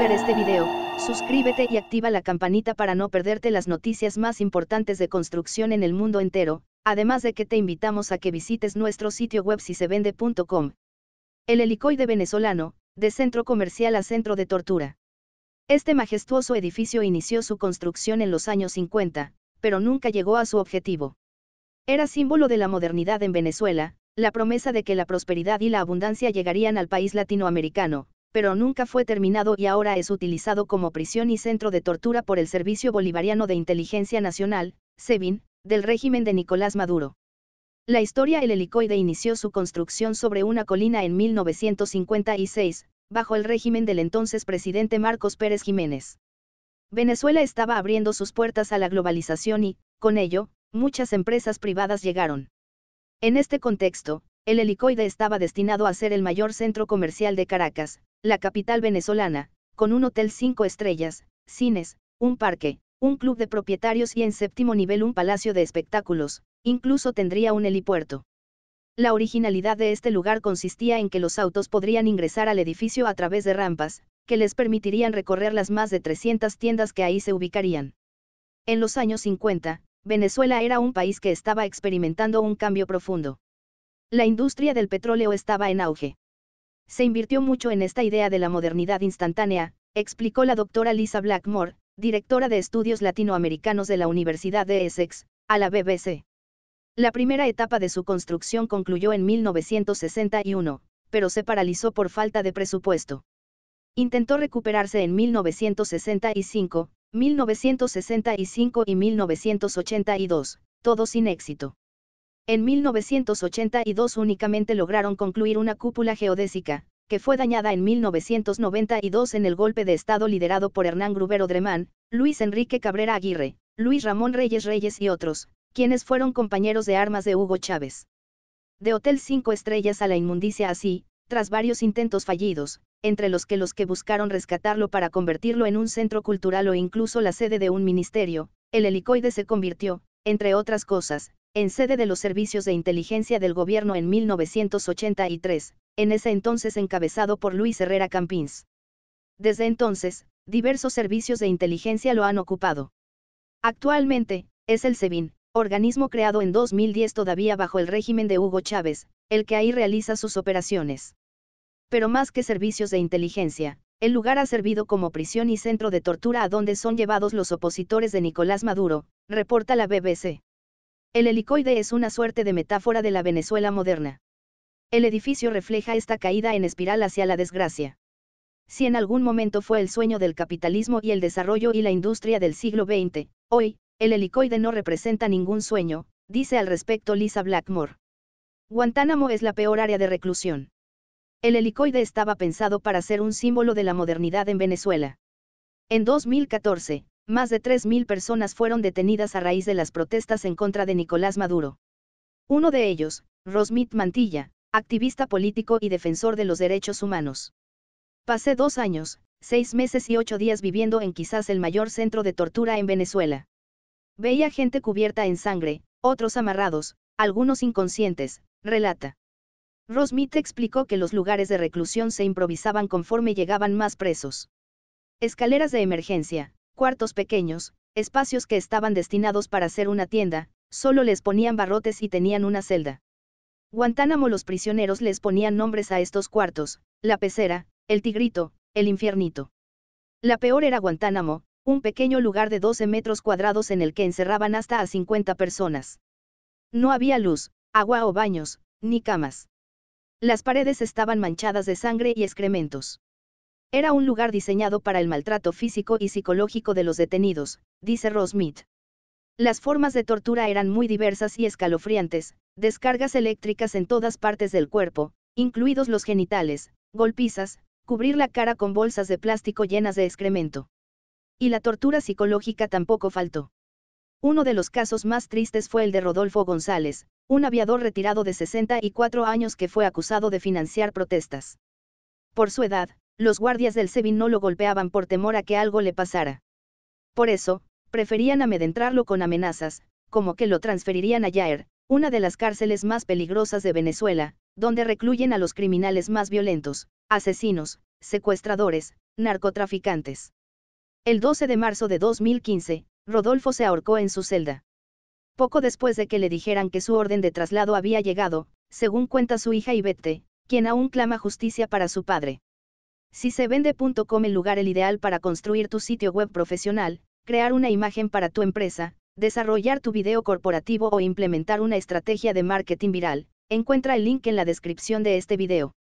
ver este video, suscríbete y activa la campanita para no perderte las noticias más importantes de construcción en el mundo entero, además de que te invitamos a que visites nuestro sitio web si se vende.com. El helicoide venezolano, de centro comercial a centro de tortura. Este majestuoso edificio inició su construcción en los años 50, pero nunca llegó a su objetivo. Era símbolo de la modernidad en Venezuela, la promesa de que la prosperidad y la abundancia llegarían al país latinoamericano, pero nunca fue terminado y ahora es utilizado como prisión y centro de tortura por el Servicio Bolivariano de Inteligencia Nacional, SEBIN, del régimen de Nicolás Maduro. La historia El helicoide inició su construcción sobre una colina en 1956, bajo el régimen del entonces presidente Marcos Pérez Jiménez. Venezuela estaba abriendo sus puertas a la globalización y, con ello, muchas empresas privadas llegaron. En este contexto, el helicoide estaba destinado a ser el mayor centro comercial de Caracas, la capital venezolana, con un hotel cinco estrellas, cines, un parque, un club de propietarios y en séptimo nivel un palacio de espectáculos, incluso tendría un helipuerto. La originalidad de este lugar consistía en que los autos podrían ingresar al edificio a través de rampas, que les permitirían recorrer las más de 300 tiendas que ahí se ubicarían. En los años 50, Venezuela era un país que estaba experimentando un cambio profundo. La industria del petróleo estaba en auge. Se invirtió mucho en esta idea de la modernidad instantánea, explicó la doctora Lisa Blackmore, directora de estudios latinoamericanos de la Universidad de Essex, a la BBC. La primera etapa de su construcción concluyó en 1961, pero se paralizó por falta de presupuesto. Intentó recuperarse en 1965, 1965 y 1982, todo sin éxito. En 1982 únicamente lograron concluir una cúpula geodésica, que fue dañada en 1992 en el golpe de Estado liderado por Hernán Grubero Dremán, Luis Enrique Cabrera Aguirre, Luis Ramón Reyes Reyes y otros, quienes fueron compañeros de armas de Hugo Chávez. De Hotel 5 Estrellas a la inmundicia así, tras varios intentos fallidos, entre los que los que buscaron rescatarlo para convertirlo en un centro cultural o incluso la sede de un ministerio, el helicoide se convirtió, entre otras cosas, en sede de los servicios de inteligencia del gobierno en 1983, en ese entonces encabezado por Luis Herrera Campins. Desde entonces, diversos servicios de inteligencia lo han ocupado. Actualmente, es el SEBIN, organismo creado en 2010 todavía bajo el régimen de Hugo Chávez, el que ahí realiza sus operaciones. Pero más que servicios de inteligencia, el lugar ha servido como prisión y centro de tortura a donde son llevados los opositores de Nicolás Maduro, reporta la BBC. El helicoide es una suerte de metáfora de la Venezuela moderna. El edificio refleja esta caída en espiral hacia la desgracia. Si en algún momento fue el sueño del capitalismo y el desarrollo y la industria del siglo XX, hoy, el helicoide no representa ningún sueño, dice al respecto Lisa Blackmore. Guantánamo es la peor área de reclusión. El helicoide estaba pensado para ser un símbolo de la modernidad en Venezuela. En 2014, más de 3.000 personas fueron detenidas a raíz de las protestas en contra de Nicolás Maduro. Uno de ellos, Rosmit Mantilla, activista político y defensor de los derechos humanos. Pasé dos años, seis meses y ocho días viviendo en quizás el mayor centro de tortura en Venezuela. Veía gente cubierta en sangre, otros amarrados, algunos inconscientes, relata. Rosmit explicó que los lugares de reclusión se improvisaban conforme llegaban más presos. Escaleras de emergencia, cuartos pequeños, espacios que estaban destinados para ser una tienda, solo les ponían barrotes y tenían una celda. Guantánamo los prisioneros les ponían nombres a estos cuartos, la pecera, el tigrito, el infiernito. La peor era Guantánamo, un pequeño lugar de 12 metros cuadrados en el que encerraban hasta a 50 personas. No había luz, agua o baños, ni camas. Las paredes estaban manchadas de sangre y excrementos. Era un lugar diseñado para el maltrato físico y psicológico de los detenidos, dice Rosmith. Las formas de tortura eran muy diversas y escalofriantes, descargas eléctricas en todas partes del cuerpo, incluidos los genitales, golpizas, cubrir la cara con bolsas de plástico llenas de excremento. Y la tortura psicológica tampoco faltó. Uno de los casos más tristes fue el de Rodolfo González, un aviador retirado de 64 años que fue acusado de financiar protestas. Por su edad, los guardias del Sebin no lo golpeaban por temor a que algo le pasara. Por eso, preferían amedentrarlo con amenazas, como que lo transferirían a Yair, una de las cárceles más peligrosas de Venezuela, donde recluyen a los criminales más violentos, asesinos, secuestradores, narcotraficantes. El 12 de marzo de 2015, Rodolfo se ahorcó en su celda. Poco después de que le dijeran que su orden de traslado había llegado, según cuenta su hija Ivette, quien aún clama justicia para su padre. Si se vende.com el lugar el ideal para construir tu sitio web profesional, crear una imagen para tu empresa, desarrollar tu video corporativo o implementar una estrategia de marketing viral, encuentra el link en la descripción de este video.